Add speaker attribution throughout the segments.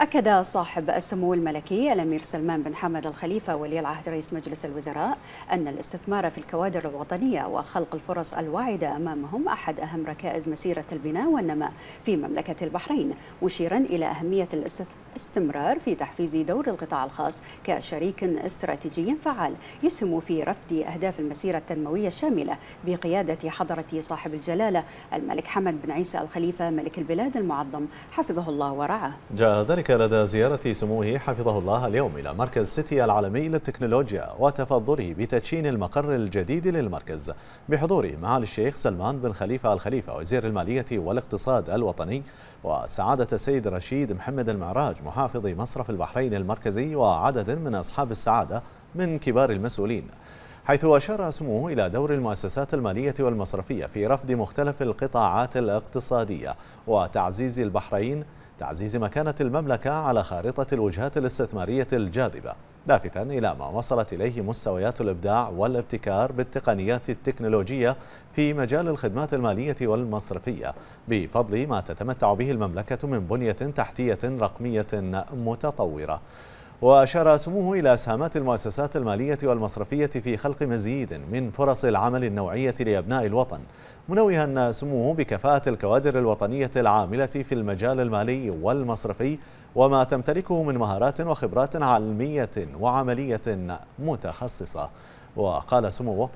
Speaker 1: أكد صاحب السمو الملكي الأمير سلمان بن حمد الخليفة ولي العهد رئيس مجلس الوزراء أن الاستثمار في الكوادر الوطنية وخلق الفرص الواعدة أمامهم أحد أهم ركائز مسيرة البناء والنماء في مملكة البحرين مشيرا إلى أهمية الاستمرار في تحفيز دور القطاع الخاص كشريك استراتيجي فعال يسهم في رفض أهداف المسيرة التنموية الشاملة بقيادة حضرة صاحب الجلالة الملك حمد بن عيسى الخليفة ملك البلاد المعظم حفظه الله ورعاه
Speaker 2: جاء ذلك ذلك لدى زيارة سموه حفظه الله اليوم إلى مركز سيتي العالمي للتكنولوجيا وتفضله بتدشين المقر الجديد للمركز بحضور معالي الشيخ سلمان بن خليفة الخليفة وزير المالية والاقتصاد الوطني وسعادة السيد رشيد محمد المعراج محافظ مصرف البحرين المركزي وعدد من أصحاب السعادة من كبار المسؤولين حيث أشار سموه إلى دور المؤسسات المالية والمصرفية في رفض مختلف القطاعات الاقتصادية وتعزيز البحرين تعزيز مكانة المملكة على خارطة الوجهات الاستثمارية الجاذبة لافتا إلى ما وصلت إليه مستويات الإبداع والابتكار بالتقنيات التكنولوجية في مجال الخدمات المالية والمصرفية بفضل ما تتمتع به المملكة من بنية تحتية رقمية متطورة وأشار سموه إلى أسهامات المؤسسات المالية والمصرفية في خلق مزيد من فرص العمل النوعية لأبناء الوطن منوها سموه بكفاءة الكوادر الوطنية العاملة في المجال المالي والمصرفي وما تمتلكه من مهارات وخبرات علمية وعملية متخصصة وقال سموه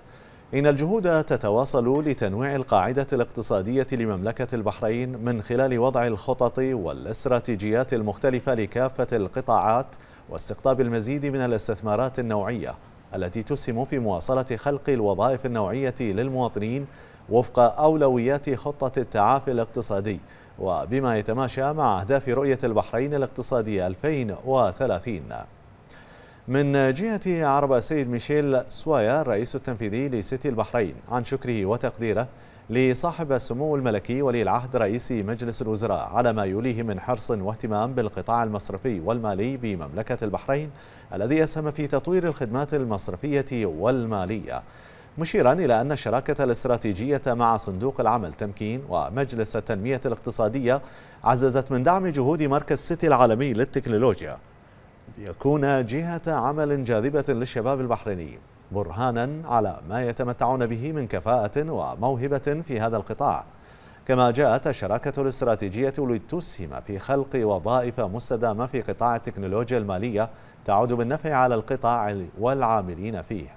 Speaker 2: إن الجهود تتواصل لتنويع القاعدة الاقتصادية لمملكة البحرين من خلال وضع الخطط والاستراتيجيات المختلفة لكافة القطاعات واستقطاب المزيد من الاستثمارات النوعية التي تسهم في مواصلة خلق الوظائف النوعية للمواطنين وفق أولويات خطة التعافي الاقتصادي وبما يتماشى مع أهداف رؤية البحرين الاقتصادية 2030 من جهة عرب السيد ميشيل سوايا الرئيس التنفيذي لسيتي البحرين عن شكره وتقديره لصاحب السمو الملكي ولي العهد رئيس مجلس الوزراء على ما يوليه من حرص واهتمام بالقطاع المصرفي والمالي بمملكة البحرين الذي يسهم في تطوير الخدمات المصرفية والمالية مشيرا إلى أن الشراكة الاستراتيجية مع صندوق العمل تمكين ومجلس التنمية الاقتصادية عززت من دعم جهود مركز سيتي العالمي للتكنولوجيا ليكون جهة عمل جاذبة للشباب البحريني برهانا على ما يتمتعون به من كفاءة وموهبة في هذا القطاع كما جاءت الشراكة الاستراتيجية لتسهم في خلق وظائف مستدامة في قطاع التكنولوجيا المالية تعود بالنفع على القطاع والعاملين فيه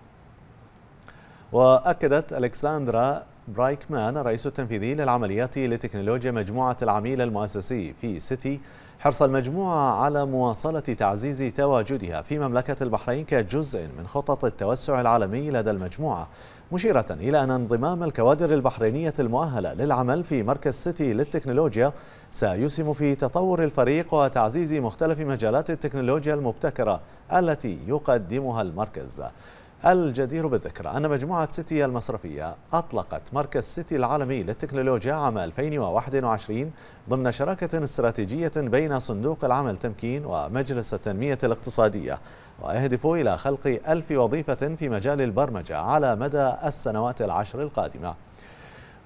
Speaker 2: وأكدت ألكساندرا برايك مان الرئيس التنفيذي للعمليات لتكنولوجيا مجموعة العميل المؤسسي في سيتي حرص المجموعة على مواصلة تعزيز تواجدها في مملكة البحرين كجزء من خطط التوسع العالمي لدى المجموعة مشيرة إلى أن انضمام الكوادر البحرينية المؤهلة للعمل في مركز سيتي للتكنولوجيا سيسهم في تطور الفريق وتعزيز مختلف مجالات التكنولوجيا المبتكرة التي يقدمها المركز الجدير بالذكر أن مجموعة سيتي المصرفية أطلقت مركز سيتي العالمي للتكنولوجيا عام 2021 ضمن شراكة استراتيجية بين صندوق العمل تمكين ومجلس التنمية الاقتصادية ويهدف إلى خلق ألف وظيفة في مجال البرمجة على مدى السنوات العشر القادمة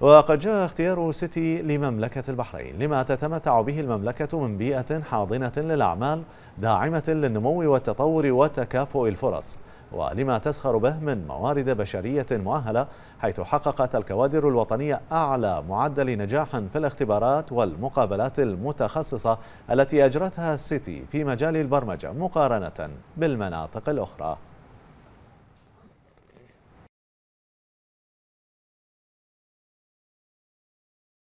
Speaker 2: وقد جاء اختيار سيتي لمملكة البحرين لما تتمتع به المملكة من بيئة حاضنة للأعمال داعمة للنمو والتطور وتكافؤ الفرص ولما تسخر به من موارد بشرية مؤهلة حيث حققت الكوادر الوطنية أعلى معدل نجاح في الاختبارات والمقابلات المتخصصة التي أجرتها السيتي في مجال البرمجة مقارنة بالمناطق الأخرى